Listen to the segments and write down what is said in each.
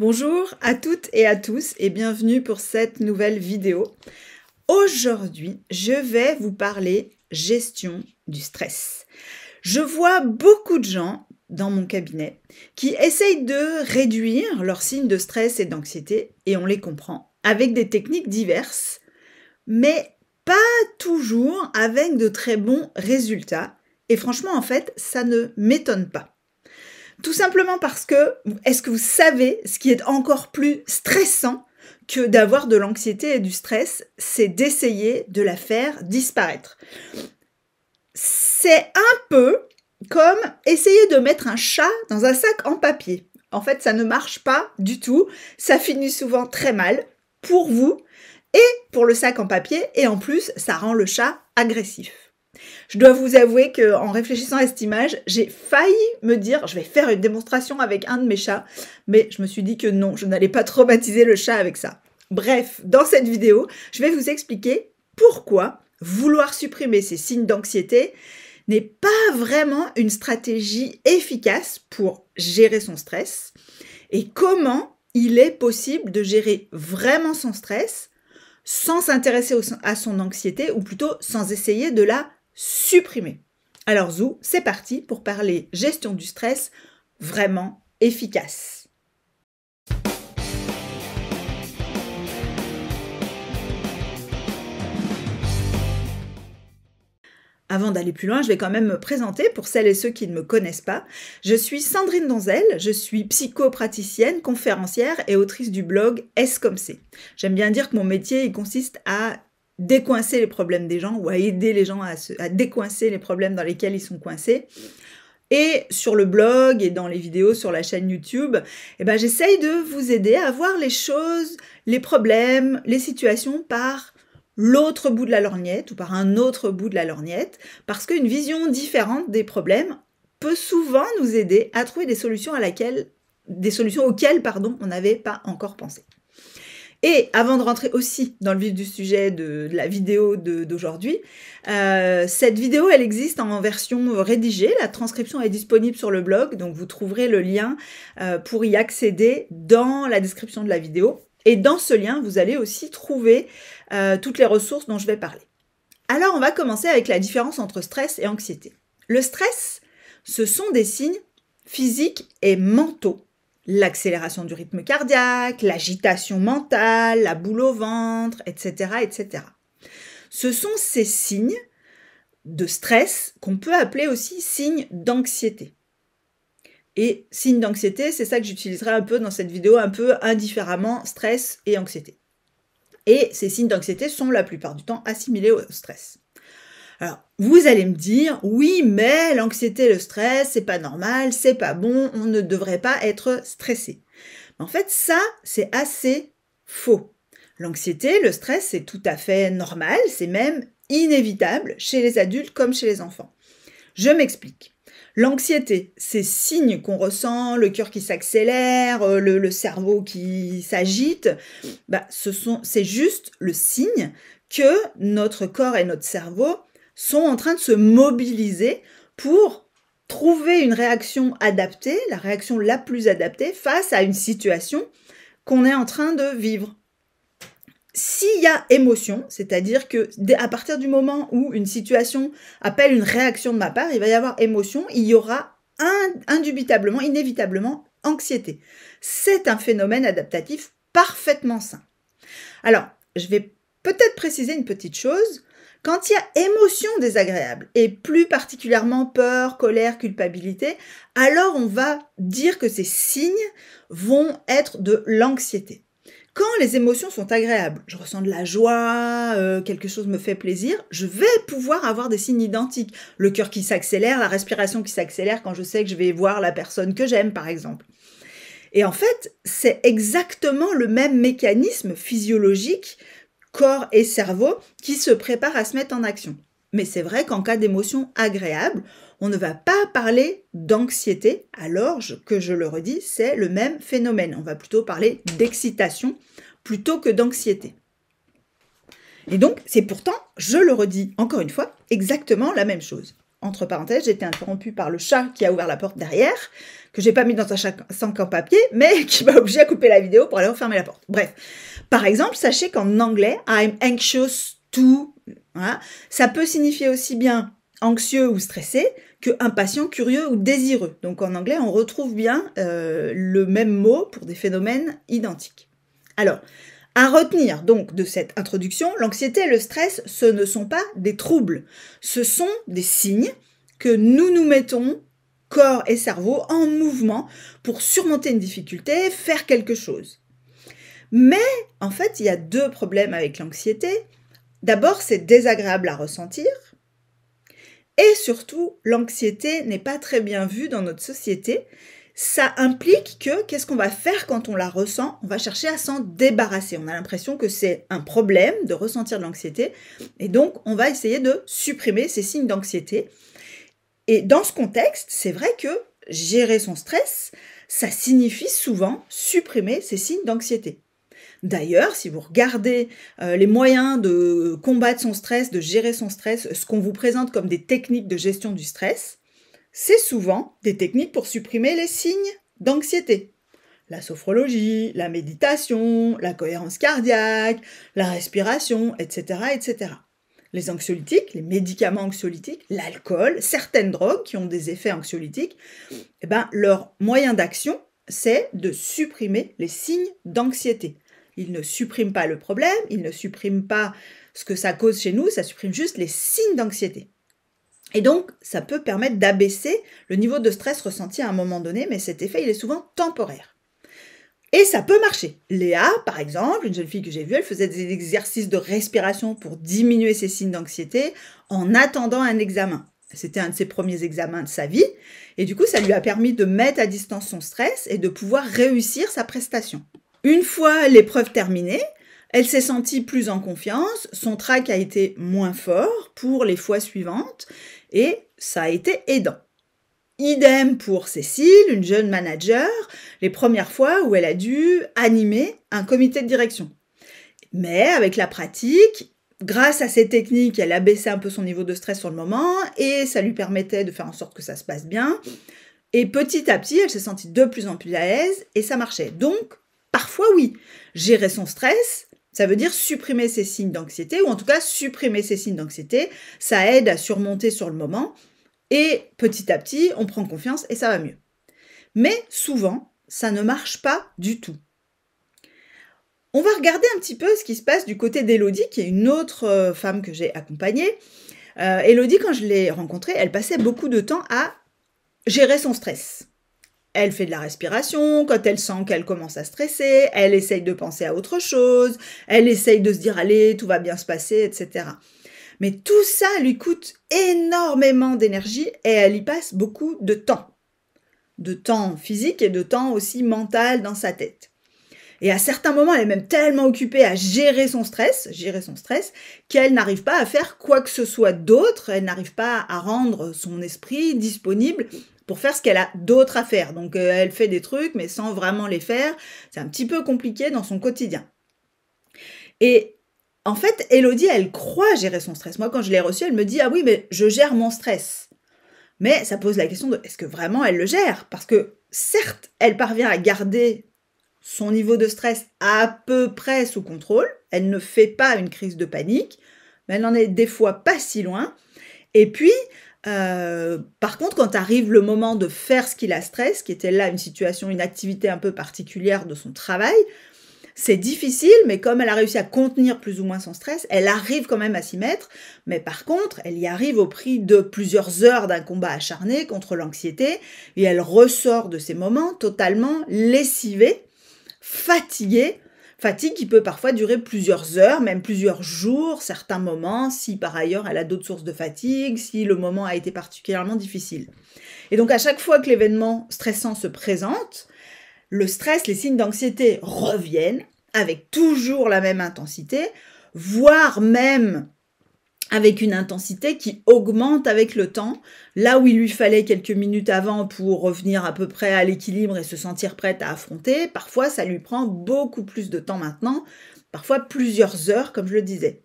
Bonjour à toutes et à tous et bienvenue pour cette nouvelle vidéo. Aujourd'hui, je vais vous parler gestion du stress. Je vois beaucoup de gens dans mon cabinet qui essayent de réduire leurs signes de stress et d'anxiété et on les comprend avec des techniques diverses, mais pas toujours avec de très bons résultats. Et franchement, en fait, ça ne m'étonne pas. Tout simplement parce que, est-ce que vous savez ce qui est encore plus stressant que d'avoir de l'anxiété et du stress, c'est d'essayer de la faire disparaître. C'est un peu comme essayer de mettre un chat dans un sac en papier. En fait, ça ne marche pas du tout. Ça finit souvent très mal pour vous et pour le sac en papier. Et en plus, ça rend le chat agressif. Je dois vous avouer que en réfléchissant à cette image, j'ai failli me dire je vais faire une démonstration avec un de mes chats, mais je me suis dit que non, je n'allais pas traumatiser le chat avec ça. Bref, dans cette vidéo, je vais vous expliquer pourquoi vouloir supprimer ces signes d'anxiété n'est pas vraiment une stratégie efficace pour gérer son stress et comment il est possible de gérer vraiment son stress sans s'intéresser à son anxiété ou plutôt sans essayer de la supprimer. Alors Zou, c'est parti pour parler gestion du stress vraiment efficace. Avant d'aller plus loin, je vais quand même me présenter pour celles et ceux qui ne me connaissent pas. Je suis Sandrine Donzel, je suis psychopraticienne, conférencière et autrice du blog S comme c. J'aime bien dire que mon métier consiste à décoincer les problèmes des gens ou à aider les gens à, décoincer les problèmes dans lesquels ils sont coincés. Et sur le blog et dans les vidéos sur la chaîne YouTube, eh ben, j'essaye de vous aider à voir les choses, les problèmes, les situations par l'autre bout de la lorgnette ou par un autre bout de la lorgnette, parce qu'une vision différente des problèmes peut souvent nous aider à trouver des solutions à laquelle, des solutions auxquelles, pardon, on n'avait pas encore pensé. Et avant de rentrer aussi dans le vif du sujet de, la vidéo d'aujourd'hui, euh, cette vidéo, elle existe en version rédigée. La transcription est disponible sur le blog, donc vous trouverez le lien euh, pour y accéder dans la description de la vidéo. Et dans ce lien, vous allez aussi trouver euh, toutes les ressources dont je vais parler. Alors, on va commencer avec la différence entre stress et anxiété. Le stress, ce sont des signes physiques et mentaux l'accélération du rythme cardiaque, l'agitation mentale, la boule au ventre, etc., etc. Ce sont ces signes de stress qu'on peut appeler aussi signes d'anxiété. Et signes d'anxiété, c'est ça que j'utiliserai un peu dans cette vidéo, un peu indifféremment, stress et anxiété. Et ces signes d'anxiété sont la plupart du temps assimilés au stress. Alors, vous allez me dire, oui, mais l'anxiété, le stress, c'est pas normal, c'est pas bon, on ne devrait pas être stressé. En fait, ça, c'est assez faux. L'anxiété, le stress, c'est tout à fait normal, c'est même inévitable chez les adultes comme chez les enfants. Je m'explique. L'anxiété, ces signes qu'on ressent, le cœur qui s'accélère, euh, le, cerveau qui s'agite, bah, ce c'est juste le signe que notre corps et notre cerveau sont en train de se mobiliser pour trouver une réaction adaptée, la réaction la plus adaptée face à une situation qu'on est en train de vivre. S'il y a émotion, c'est-à-dire que à partir du moment où une situation appelle une réaction de ma part, il va y avoir émotion, il y aura indubitablement, inévitablement, anxiété. C'est un phénomène adaptatif parfaitement sain. Alors, je vais peut-être préciser une petite chose. Quand il y a émotion désagréable, et plus particulièrement peur, colère, culpabilité, alors on va dire que ces signes vont être de l'anxiété. Quand les émotions sont agréables, je ressens de la joie, euh, quelque chose me fait plaisir, je vais pouvoir avoir des signes identiques. Le cœur qui s'accélère, la respiration qui s'accélère quand je sais que je vais voir la personne que j'aime, par exemple. Et en fait, c'est exactement le même mécanisme physiologique corps et cerveau qui se préparent à se mettre en action. Mais c'est vrai qu'en cas d'émotion agréable, on ne va pas parler d'anxiété, alors que je le redis, c'est le même phénomène. On va plutôt parler d'excitation plutôt que d'anxiété. Et donc, c'est pourtant, je le redis encore une fois, exactement la même chose entre parenthèses, j'ai été interrompue par le chat qui a ouvert la porte derrière, que j'ai pas mis dans un sac en papier, mais qui m'a obligé à couper la vidéo pour aller refermer la porte. Bref. Par exemple, sachez qu'en anglais, I'm anxious to, hein, ça peut signifier aussi bien anxieux ou stressé que impatient, curieux ou désireux. Donc en anglais, on retrouve bien euh, le même mot pour des phénomènes identiques. Alors, à retenir donc de cette introduction, l'anxiété et le stress, ce ne sont pas des troubles, ce sont des signes que nous nous mettons corps et cerveau en mouvement pour surmonter une difficulté, faire quelque chose. Mais en fait, il y a deux problèmes avec l'anxiété. D'abord, c'est désagréable à ressentir. Et surtout, l'anxiété n'est pas très bien vue dans notre société ça implique que qu'est-ce qu'on va faire quand on la ressent On va chercher à s'en débarrasser. On a l'impression que c'est un problème de ressentir de l'anxiété et donc on va essayer de supprimer ces signes d'anxiété. Et dans ce contexte, c'est vrai que gérer son stress, ça signifie souvent supprimer ces signes d'anxiété. D'ailleurs, si vous regardez euh, les moyens de combattre son stress, de gérer son stress, ce qu'on vous présente comme des techniques de gestion du stress, c'est souvent des techniques pour supprimer les signes d'anxiété. La sophrologie, la méditation, la cohérence cardiaque, la respiration, etc., etc. Les anxiolytiques, les médicaments anxiolytiques, l'alcool, certaines drogues qui ont des effets anxiolytiques, eh ben, leur moyen d'action, c'est de supprimer les signes d'anxiété. Ils ne suppriment pas le problème, ils ne suppriment pas ce que ça cause chez nous, ça supprime juste les signes d'anxiété. Et donc, ça peut permettre d'abaisser le niveau de stress ressenti à un moment donné, mais cet effet, il est souvent temporaire. Et ça peut marcher. Léa, par exemple, une jeune fille que j'ai vue, elle faisait des exercices de respiration pour diminuer ses signes d'anxiété en attendant un examen. C'était un de ses premiers examens de sa vie. Et du coup, ça lui a permis de mettre à distance son stress et de pouvoir réussir sa prestation. Une fois l'épreuve terminée, elle s'est sentie plus en confiance, son trac a été moins fort pour les fois suivantes, et ça a été aidant. Idem pour Cécile, une jeune manager, les premières fois où elle a dû animer un comité de direction. Mais avec la pratique, grâce à ces techniques, elle a baissé un peu son niveau de stress sur le moment et ça lui permettait de faire en sorte que ça se passe bien. Et petit à petit, elle s'est sentie de plus en plus à l'aise et ça marchait. Donc, parfois oui, gérer son stress, ça veut dire supprimer ces signes d'anxiété, ou en tout cas supprimer ces signes d'anxiété. Ça aide à surmonter sur le moment, et petit à petit, on prend confiance et ça va mieux. Mais souvent, ça ne marche pas du tout. On va regarder un petit peu ce qui se passe du côté d'Elodie, qui est une autre euh, femme que j'ai accompagnée. Elodie, euh, quand je l'ai rencontrée, elle passait beaucoup de temps à gérer son stress. Elle fait de la respiration, quand elle sent qu'elle commence à stresser, elle essaye de penser à autre chose, elle essaye de se dire allez, tout va bien se passer, etc. Mais tout ça lui coûte énormément d'énergie et elle y passe beaucoup de temps. De temps physique et de temps aussi mental dans sa tête. Et à certains moments, elle est même tellement occupée à gérer son stress, gérer son stress, qu'elle n'arrive pas à faire quoi que ce soit d'autre, elle n'arrive pas à rendre son esprit disponible pour faire ce qu'elle a d'autres à faire. Donc euh, elle fait des trucs, mais sans vraiment les faire. C'est un petit peu compliqué dans son quotidien. Et en fait, Elodie, elle croit gérer son stress. Moi, quand je l'ai reçue, elle me dit Ah oui, mais je gère mon stress. Mais ça pose la question de est-ce que vraiment elle le gère Parce que certes, elle parvient à garder son niveau de stress à peu près sous contrôle. Elle ne fait pas une crise de panique, mais elle n'en est des fois pas si loin. Et puis, euh, par contre, quand arrive le moment de faire ce qui la stresse, qui était là une situation, une activité un peu particulière de son travail, c'est difficile, mais comme elle a réussi à contenir plus ou moins son stress, elle arrive quand même à s'y mettre. Mais par contre, elle y arrive au prix de plusieurs heures d'un combat acharné contre l'anxiété, et elle ressort de ces moments totalement lessivée, fatiguée, Fatigue qui peut parfois durer plusieurs heures, même plusieurs jours, certains moments, si par ailleurs elle a d'autres sources de fatigue, si le moment a été particulièrement difficile. Et donc à chaque fois que l'événement stressant se présente, le stress, les signes d'anxiété reviennent avec toujours la même intensité, voire même avec une intensité qui augmente avec le temps. Là où il lui fallait quelques minutes avant pour revenir à peu près à l'équilibre et se sentir prête à affronter, parfois ça lui prend beaucoup plus de temps maintenant, parfois plusieurs heures comme je le disais.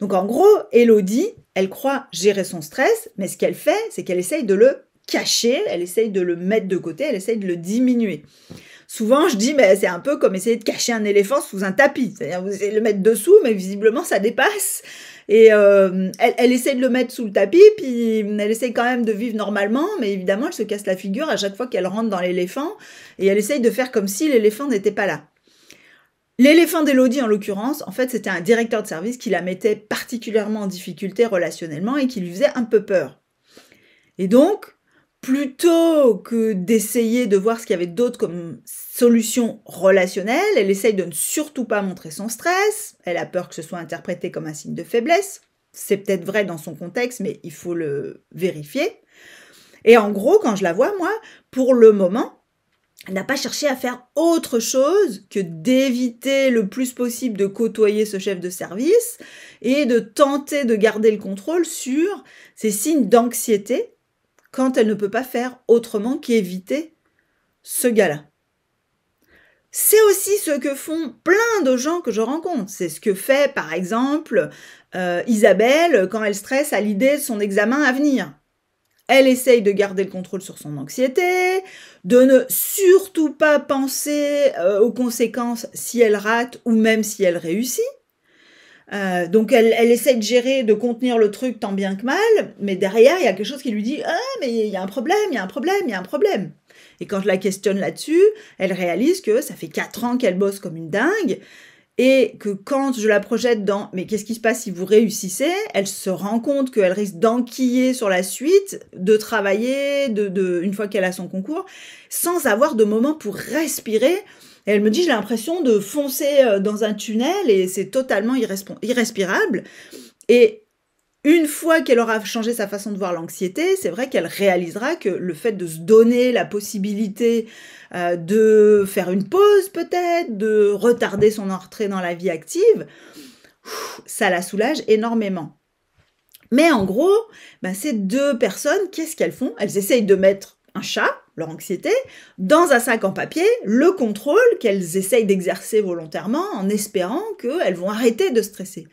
Donc en gros, Elodie, elle croit gérer son stress, mais ce qu'elle fait, c'est qu'elle essaye de le cacher, elle essaye de le mettre de côté, elle essaye de le diminuer. Souvent, je dis, mais c'est un peu comme essayer de cacher un éléphant sous un tapis. C'est-à-dire, vous essayez de le mettre dessous, mais visiblement, ça dépasse. Et euh, elle, elle, essaie de le mettre sous le tapis, puis elle essaie quand même de vivre normalement, mais évidemment, elle se casse la figure à chaque fois qu'elle rentre dans l'éléphant, et elle essaye de faire comme si l'éléphant n'était pas là. L'éléphant d'Elodie, en l'occurrence, en fait, c'était un directeur de service qui la mettait particulièrement en difficulté relationnellement et qui lui faisait un peu peur. Et donc, plutôt que d'essayer de voir ce qu'il y avait d'autre comme solution relationnelle, elle essaye de ne surtout pas montrer son stress, elle a peur que ce soit interprété comme un signe de faiblesse. C'est peut-être vrai dans son contexte, mais il faut le vérifier. Et en gros, quand je la vois, moi, pour le moment, elle n'a pas cherché à faire autre chose que d'éviter le plus possible de côtoyer ce chef de service et de tenter de garder le contrôle sur ses signes d'anxiété quand elle ne peut pas faire autrement qu'éviter ce gars-là. C'est aussi ce que font plein de gens que je rencontre. C'est ce que fait, par exemple, euh, Isabelle quand elle stresse à l'idée de son examen à venir. Elle essaye de garder le contrôle sur son anxiété, de ne surtout pas penser euh, aux conséquences si elle rate ou même si elle réussit. Euh, donc elle, elle essaie de gérer, de contenir le truc tant bien que mal, mais derrière, il y a quelque chose qui lui dit Ah, mais il y a un problème, il y a un problème, il y a un problème. Et quand je la questionne là-dessus, elle réalise que ça fait quatre ans qu'elle bosse comme une dingue, et que quand je la projette dans mais qu'est-ce qui se passe si vous réussissez, elle se rend compte qu'elle risque d'enquiller sur la suite, de travailler, de, de une fois qu'elle a son concours, sans avoir de moment pour respirer, et elle me dit, j'ai l'impression de foncer euh, dans un tunnel et c'est totalement irrespirable. Et une fois qu'elle aura changé sa façon de voir l'anxiété, c'est vrai qu'elle réalisera que le fait de se donner la possibilité euh, de faire une pause peut-être, de retarder son entrée dans la vie active, ça la soulage énormément. Mais en gros, ben, ces deux personnes, qu'est-ce qu'elles font Elles essayent de mettre un chat leur anxiété, dans un sac en papier, le contrôle qu'elles essayent d'exercer volontairement en espérant qu'elles vont arrêter de stresser.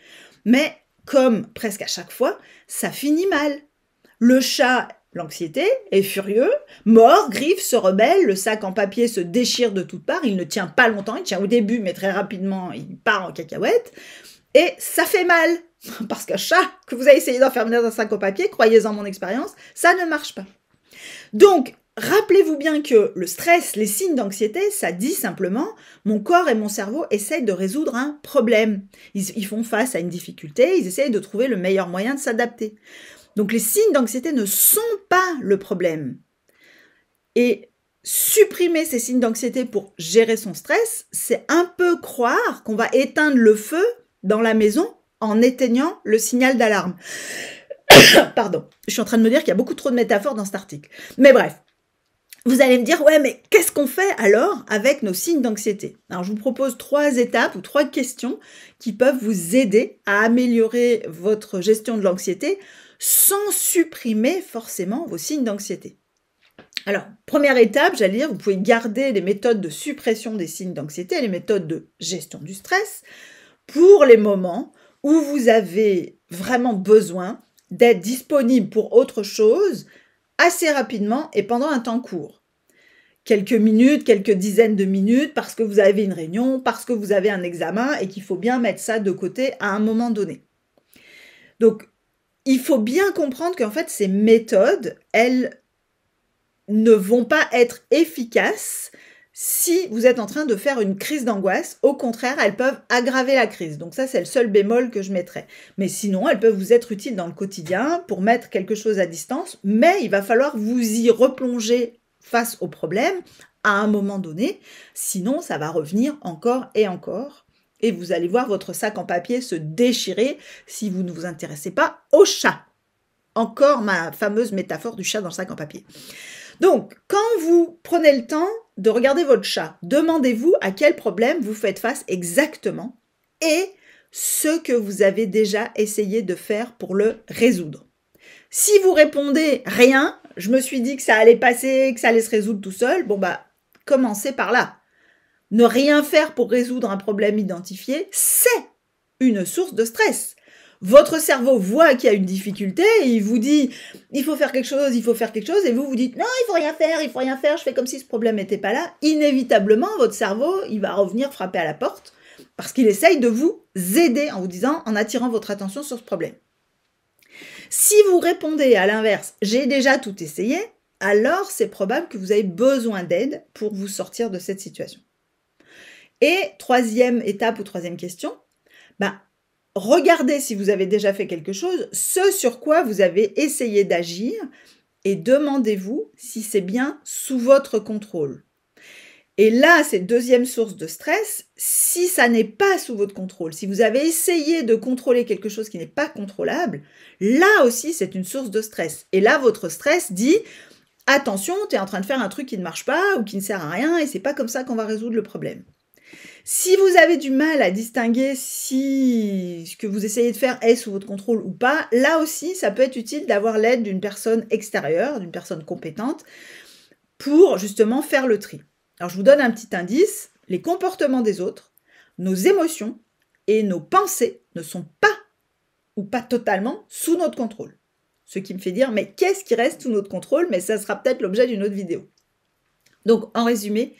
Mais comme presque à chaque fois, ça finit mal. Le chat, l'anxiété, est furieux, mort, griffe, se rebelle, le sac en papier se déchire de toutes parts, il ne tient pas longtemps, il tient au début, mais très rapidement, il part en cacahuète. Et ça fait mal, parce qu'un chat que vous avez essayé d'enfermer dans un sac en papier, croyez-en mon expérience, ça ne marche pas. Donc, Rappelez-vous bien que le stress, les signes d'anxiété, ça dit simplement mon corps et mon cerveau essayent de résoudre un problème. Ils, font face à une difficulté, ils essayent de trouver le meilleur moyen de s'adapter. Donc les signes d'anxiété ne sont pas le problème. Et supprimer ces signes d'anxiété pour gérer son stress, c'est un peu croire qu'on va éteindre le feu dans la maison en éteignant le signal d'alarme. Pardon, je suis en train de me dire qu'il y a beaucoup trop de métaphores dans cet article. Mais bref, vous allez me dire, ouais, mais qu'est-ce qu'on fait alors avec nos signes d'anxiété Alors, je vous propose trois étapes ou trois questions qui peuvent vous aider à améliorer votre gestion de l'anxiété sans supprimer forcément vos signes d'anxiété. Alors, première étape, j'allais dire, vous pouvez garder les méthodes de suppression des signes d'anxiété, les méthodes de gestion du stress, pour les moments où vous avez vraiment besoin d'être disponible pour autre chose assez rapidement et pendant un temps court. Quelques minutes, quelques dizaines de minutes, parce que vous avez une réunion, parce que vous avez un examen et qu'il faut bien mettre ça de côté à un moment donné. Donc, il faut bien comprendre qu'en fait, ces méthodes, elles ne vont pas être efficaces si vous êtes en train de faire une crise d'angoisse, au contraire, elles peuvent aggraver la crise. Donc ça, c'est le seul bémol que je mettrais. Mais sinon, elles peuvent vous être utiles dans le quotidien pour mettre quelque chose à distance, mais il va falloir vous y replonger face au problème à un moment donné, sinon ça va revenir encore et encore. Et vous allez voir votre sac en papier se déchirer si vous ne vous intéressez pas au chat. Encore ma fameuse métaphore du chat dans le sac en papier. Donc, quand vous prenez le temps de regarder votre chat. Demandez-vous à quel problème vous faites face exactement et ce que vous avez déjà essayé de faire pour le résoudre. Si vous répondez rien, je me suis dit que ça allait passer, que ça allait se résoudre tout seul, bon bah commencez par là. Ne rien faire pour résoudre un problème identifié, c'est une source de stress votre cerveau voit qu'il y a une difficulté il vous dit il faut faire quelque chose, il faut faire quelque chose, et vous vous dites non, il faut rien faire, il faut rien faire, je fais comme si ce problème n'était pas là. Inévitablement, votre cerveau, il va revenir frapper à la porte parce qu'il essaye de vous aider en vous disant, en attirant votre attention sur ce problème. Si vous répondez à l'inverse, j'ai déjà tout essayé, alors c'est probable que vous avez besoin d'aide pour vous sortir de cette situation. Et troisième étape ou troisième question, ben regardez si vous avez déjà fait quelque chose, ce sur quoi vous avez essayé d'agir, et demandez-vous si c'est bien sous votre contrôle. Et là, cette deuxième source de stress, si ça n'est pas sous votre contrôle, si vous avez essayé de contrôler quelque chose qui n'est pas contrôlable, là aussi, c'est une source de stress. Et là, votre stress dit, attention, tu es en train de faire un truc qui ne marche pas ou qui ne sert à rien et c'est pas comme ça qu'on va résoudre le problème. Si vous avez du mal à distinguer si ce que vous essayez de faire est sous votre contrôle ou pas, là aussi, ça peut être utile d'avoir l'aide d'une personne extérieure, d'une personne compétente, pour justement faire le tri. Alors je vous donne un petit indice, les comportements des autres, nos émotions et nos pensées ne sont pas ou pas totalement sous notre contrôle. Ce qui me fait dire, mais qu'est-ce qui reste sous notre contrôle Mais ça sera peut-être l'objet d'une autre vidéo. Donc, en résumé,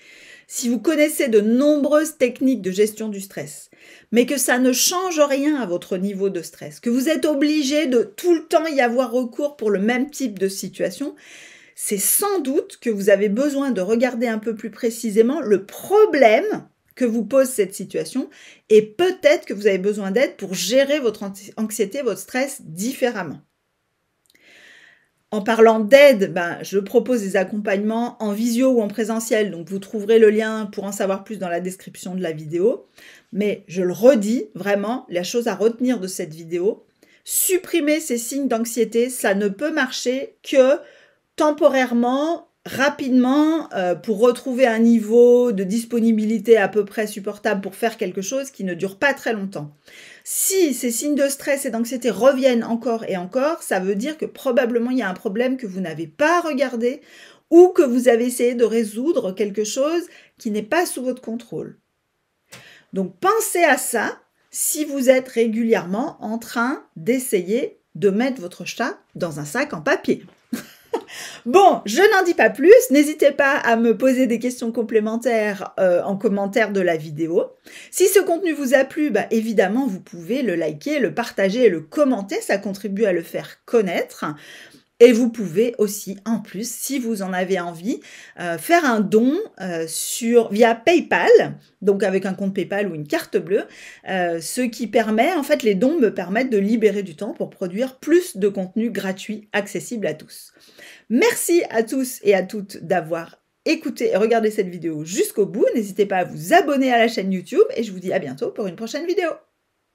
si vous connaissez de nombreuses techniques de gestion du stress, mais que ça ne change rien à votre niveau de stress, que vous êtes obligé de tout le temps y avoir recours pour le même type de situation, c'est sans doute que vous avez besoin de regarder un peu plus précisément le problème que vous pose cette situation et peut-être que vous avez besoin d'aide pour gérer votre anxiété, votre stress différemment. En parlant d'aide, ben, je propose des accompagnements en visio ou en présentiel. Donc vous trouverez le lien pour en savoir plus dans la description de la vidéo. Mais je le redis vraiment, la chose à retenir de cette vidéo, supprimer ces signes d'anxiété, ça ne peut marcher que temporairement, rapidement, euh, pour retrouver un niveau de disponibilité à peu près supportable pour faire quelque chose qui ne dure pas très longtemps. Si ces signes de stress et d'anxiété reviennent encore et encore, ça veut dire que probablement il y a un problème que vous n'avez pas regardé ou que vous avez essayé de résoudre quelque chose qui n'est pas sous votre contrôle. Donc pensez à ça si vous êtes régulièrement en train d'essayer de mettre votre chat dans un sac en papier. Bon, je n'en dis pas plus. N'hésitez pas à me poser des questions complémentaires euh, en commentaire de la vidéo. Si ce contenu vous a plu, bah, évidemment, vous pouvez le liker, le partager et le commenter. Ça contribue à le faire connaître. Et vous pouvez aussi, en plus, si vous en avez envie, euh, faire un don euh, sur, via PayPal, donc avec un compte PayPal ou une carte bleue, euh, ce qui permet, en fait, les dons me permettent de libérer du temps pour produire plus de contenu gratuit accessible à tous. Merci à tous et à toutes d'avoir écouté et regardé cette vidéo jusqu'au bout. N'hésitez pas à vous abonner à la chaîne YouTube et je vous dis à bientôt pour une prochaine vidéo.